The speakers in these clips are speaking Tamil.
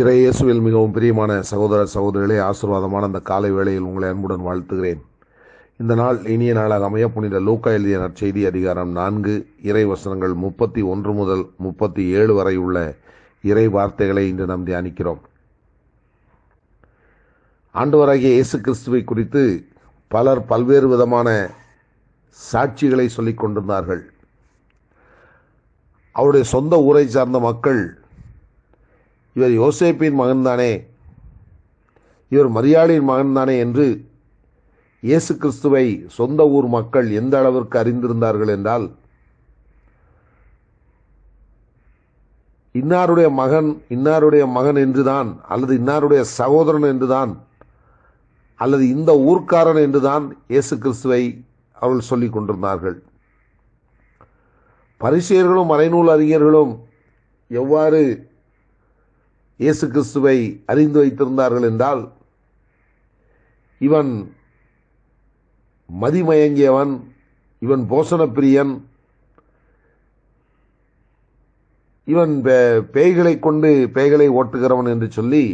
இறை இயேசுவில் மிகவும் பிரியமான சகோதர சகோதரிகளே ஆசீர்வாதமான அந்த காலை வேளையில் உங்களை அன்புடன் வாழ்த்துகிறேன் இந்த நாள் இனிய நாளாக அமைய புனித லூக்கா எழுதிய நற்செய்தி அதிகாரம் நான்கு இறை வசனங்கள் முப்பத்தி ஒன்று முதல் முப்பத்தி ஏழு வரை உள்ள இறை வார்த்தைகளை இன்று நாம் தியானிக்கிறோம் ஆண்டவராகிய இயேசு கிறிஸ்துவை குறித்து பலர் பல்வேறு விதமான சாட்சிகளை சொல்லிக் கொண்டிருந்தார்கள் அவருடைய சொந்த ஊரை சார்ந்த மக்கள் இவர் யோசேப்பின் மகன்தானே இவர் மரியாளின் மகன்தானே என்று இயேசு கிறிஸ்துவை சொந்த ஊர் மக்கள் எந்த அளவிற்கு அறிந்திருந்தார்கள் என்றால் இன்னாருடைய மகன் இன்னாருடைய மகன் என்றுதான் அல்லது இன்னாருடைய சகோதரன் என்றுதான் அல்லது இந்த ஊர்க்காரன் என்றுதான் இயேசு கிறிஸ்துவை அவர்கள் சொல்லிக் கொண்டிருந்தார்கள் பரிசியர்களும் மறைநூல் அறிஞர்களும் எவ்வாறு இயேசு கிறிஸ்துவை அறிந்து வைத்திருந்தார்கள் என்றால் இவன் மதிமயங்கியவன் இவன் பிரியன் இவன் பேய்களை கொண்டு பேய்களை ஓட்டுகிறவன் என்று சொல்லி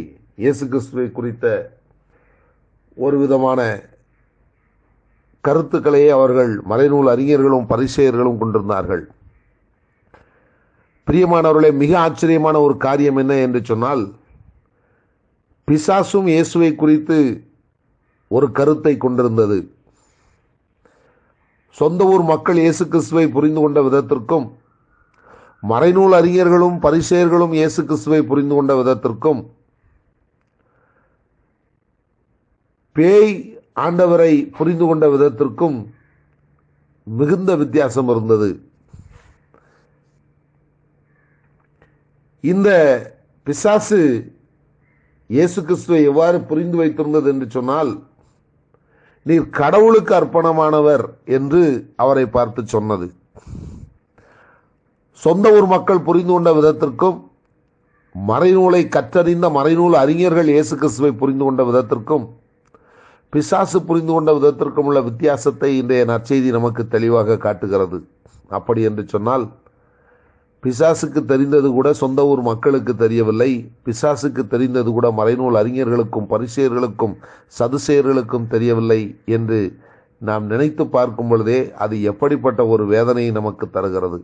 இயேசு கிறிஸ்துவை குறித்த ஒரு விதமான கருத்துக்களையே அவர்கள் மறைநூல் அறிஞர்களும் பரிசெயர்களும் கொண்டிருந்தார்கள் பிரியமானவர்களே மிக ஆச்சரியமான ஒரு காரியம் என்ன என்று சொன்னால் பிசாசும் இயேசுவை குறித்து ஒரு கருத்தை கொண்டிருந்தது சொந்த ஊர் மக்கள் இயேசு கிறிஸ்துவை புரிந்து கொண்ட விதத்திற்கும் மறைநூல் அறிஞர்களும் பரிசெயர்களும் இயேசு கிறிஸ்துவை புரிந்து கொண்ட விதத்திற்கும் பேய் ஆண்டவரை புரிந்து கொண்ட விதத்திற்கும் மிகுந்த வித்தியாசம் இருந்தது இந்த பிசாசு இயேசு கிறிஸ்துவை எவ்வாறு புரிந்து வைத்திருந்தது என்று சொன்னால் நீர் கடவுளுக்கு அர்ப்பணமானவர் என்று அவரை பார்த்து சொன்னது சொந்த ஊர் மக்கள் புரிந்து கொண்ட விதத்திற்கும் மறைநூலை கற்றறிந்த மறைநூல் அறிஞர்கள் இயேசு கிறிஸ்துவை புரிந்து கொண்ட விதத்திற்கும் பிசாசு புரிந்து கொண்ட விதத்திற்கும் உள்ள வித்தியாசத்தை இன்றைய நற்செய்தி நமக்கு தெளிவாக காட்டுகிறது அப்படி என்று சொன்னால் பிசாசுக்கு தெரிந்தது கூட சொந்த ஊர் மக்களுக்கு தெரியவில்லை பிசாசுக்கு தெரிந்தது கூட மறைநூல் அறிஞர்களுக்கும் பரிசெயர்களுக்கும் சதுசெயர்களுக்கும் தெரியவில்லை என்று நாம் நினைத்து பார்க்கும் பொழுதே அது எப்படிப்பட்ட ஒரு வேதனையை நமக்கு தருகிறது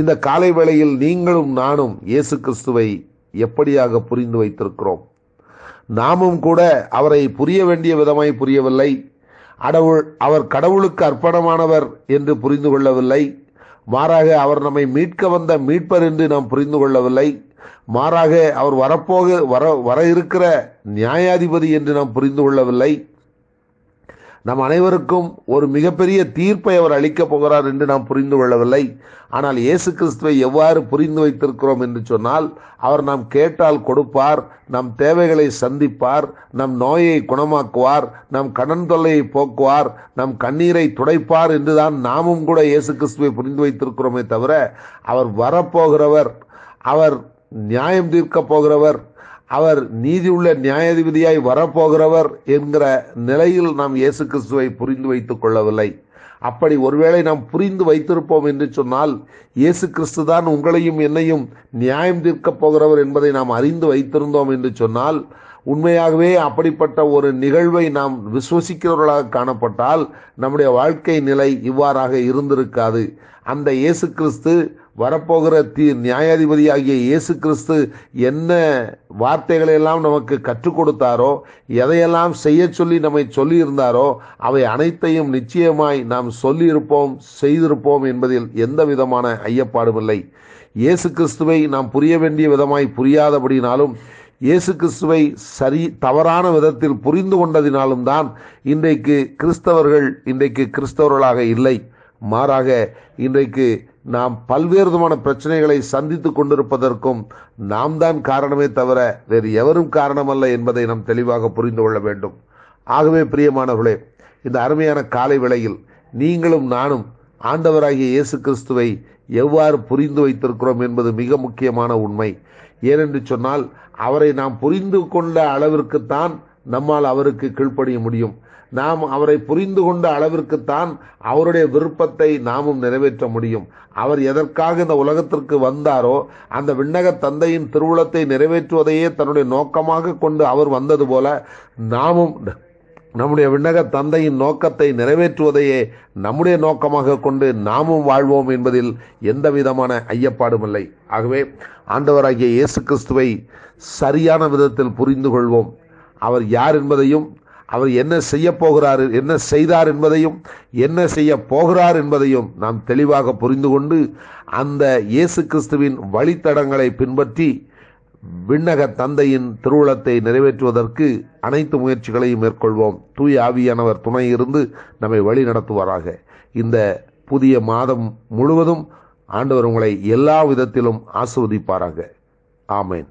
இந்த காலை வேளையில் நீங்களும் நானும் இயேசு கிறிஸ்துவை எப்படியாக புரிந்து வைத்திருக்கிறோம் நாமும் கூட அவரை புரிய வேண்டிய விதமாய் புரியவில்லை அடவுள் அவர் கடவுளுக்கு அர்ப்பணமானவர் என்று புரிந்து கொள்ளவில்லை மாறாக அவர் நம்மை மீட்க வந்த மீட்பர் என்று நாம் புரிந்து கொள்ளவில்லை மாறாக அவர் வரப்போக வர வர இருக்கிற நியாயாதிபதி என்று நாம் புரிந்து கொள்ளவில்லை நம் அனைவருக்கும் ஒரு மிகப்பெரிய தீர்ப்பை அவர் அளிக்கப் போகிறார் என்று நாம் புரிந்து கொள்ளவில்லை ஆனால் இயேசு கிறிஸ்துவை எவ்வாறு புரிந்து வைத்திருக்கிறோம் என்று சொன்னால் அவர் நாம் கேட்டால் கொடுப்பார் நம் தேவைகளை சந்திப்பார் நம் நோயை குணமாக்குவார் நம் கடன் தொல்லையை போக்குவார் நம் கண்ணீரை துடைப்பார் என்றுதான் நாமும் கூட இயேசு கிறிஸ்துவை புரிந்து வைத்திருக்கிறோமே தவிர அவர் வரப்போகிறவர் அவர் நியாயம் தீர்க்கப் போகிறவர் அவர் நீதியுள்ள நியாயாதிபதியாய் வரப்போகிறவர் என்கிற நிலையில் நாம் இயேசு கிறிஸ்துவை புரிந்து வைத்துக் கொள்ளவில்லை அப்படி ஒருவேளை நாம் புரிந்து வைத்திருப்போம் என்று சொன்னால் இயேசு கிறிஸ்து தான் உங்களையும் என்னையும் நியாயம் தீர்க்கப் போகிறவர் என்பதை நாம் அறிந்து வைத்திருந்தோம் என்று சொன்னால் உண்மையாகவே அப்படிப்பட்ட ஒரு நிகழ்வை நாம் விசுவசிக்கிறவர்களாக காணப்பட்டால் நம்முடைய வாழ்க்கை நிலை இவ்வாறாக இருந்திருக்காது அந்த இயேசு கிறிஸ்து வரப்போகிற தீ நியாயாதிபதியாகிய இயேசு கிறிஸ்து என்ன வார்த்தைகளை எல்லாம் நமக்கு கற்றுக் கொடுத்தாரோ எதையெல்லாம் செய்ய சொல்லி நம்மை சொல்லியிருந்தாரோ அவை அனைத்தையும் நிச்சயமாய் நாம் சொல்லியிருப்போம் செய்திருப்போம் என்பதில் எந்த விதமான ஐயப்பாடும் இல்லை இயேசு கிறிஸ்துவை நாம் புரிய வேண்டிய விதமாய் புரியாதபடினாலும் இயேசு கிறிஸ்துவை சரி தவறான விதத்தில் புரிந்து கொண்டதினாலும் தான் இன்றைக்கு கிறிஸ்தவர்கள் இன்றைக்கு கிறிஸ்தவர்களாக இல்லை மாறாக இன்றைக்கு நாம் பல்வேறு விதமான பிரச்சனைகளை சந்தித்து கொண்டிருப்பதற்கும் நாம் தான் காரணமே தவிர வேறு எவரும் காரணமல்ல என்பதை நாம் தெளிவாக புரிந்து கொள்ள வேண்டும் ஆகவே பிரியமானவர்களே இந்த அருமையான காலை விலையில் நீங்களும் நானும் ஆண்டவராகிய இயேசு கிறிஸ்துவை எவ்வாறு புரிந்து வைத்திருக்கிறோம் என்பது மிக முக்கியமான உண்மை ஏனென்று சொன்னால் அவரை நாம் புரிந்து கொண்ட அளவிற்குத்தான் நம்மால் அவருக்கு கீழ்ப்படிய முடியும் நாம் அவரை புரிந்து கொண்ட அளவிற்குத்தான் அவருடைய விருப்பத்தை நாமும் நிறைவேற்ற முடியும் அவர் எதற்காக இந்த உலகத்திற்கு வந்தாரோ அந்த விண்ணக தந்தையின் திருவுளத்தை நிறைவேற்றுவதையே தன்னுடைய நோக்கமாக கொண்டு அவர் வந்தது போல நாமும் நம்முடைய விண்ணக தந்தையின் நோக்கத்தை நிறைவேற்றுவதையே நம்முடைய நோக்கமாக கொண்டு நாமும் வாழ்வோம் என்பதில் எந்த விதமான ஐயப்பாடும் இல்லை ஆகவே ஆண்டவராகிய இயேசு கிறிஸ்துவை சரியான விதத்தில் புரிந்து கொள்வோம் அவர் யார் என்பதையும் அவர் என்ன செய்ய போகிறார் என்ன செய்தார் என்பதையும் என்ன செய்ய போகிறார் என்பதையும் நாம் தெளிவாக புரிந்து கொண்டு அந்த இயேசு கிறிஸ்துவின் வழித்தடங்களை பின்பற்றி விண்ணக தந்தையின் திருவுளத்தை நிறைவேற்றுவதற்கு அனைத்து முயற்சிகளையும் மேற்கொள்வோம் தூய் ஆவியானவர் துணை இருந்து நம்மை வழி நடத்துவாராக இந்த புதிய மாதம் முழுவதும் ஆண்டவர் உங்களை எல்லா விதத்திலும் ஆசிர்வதிப்பாராக ஆமேன்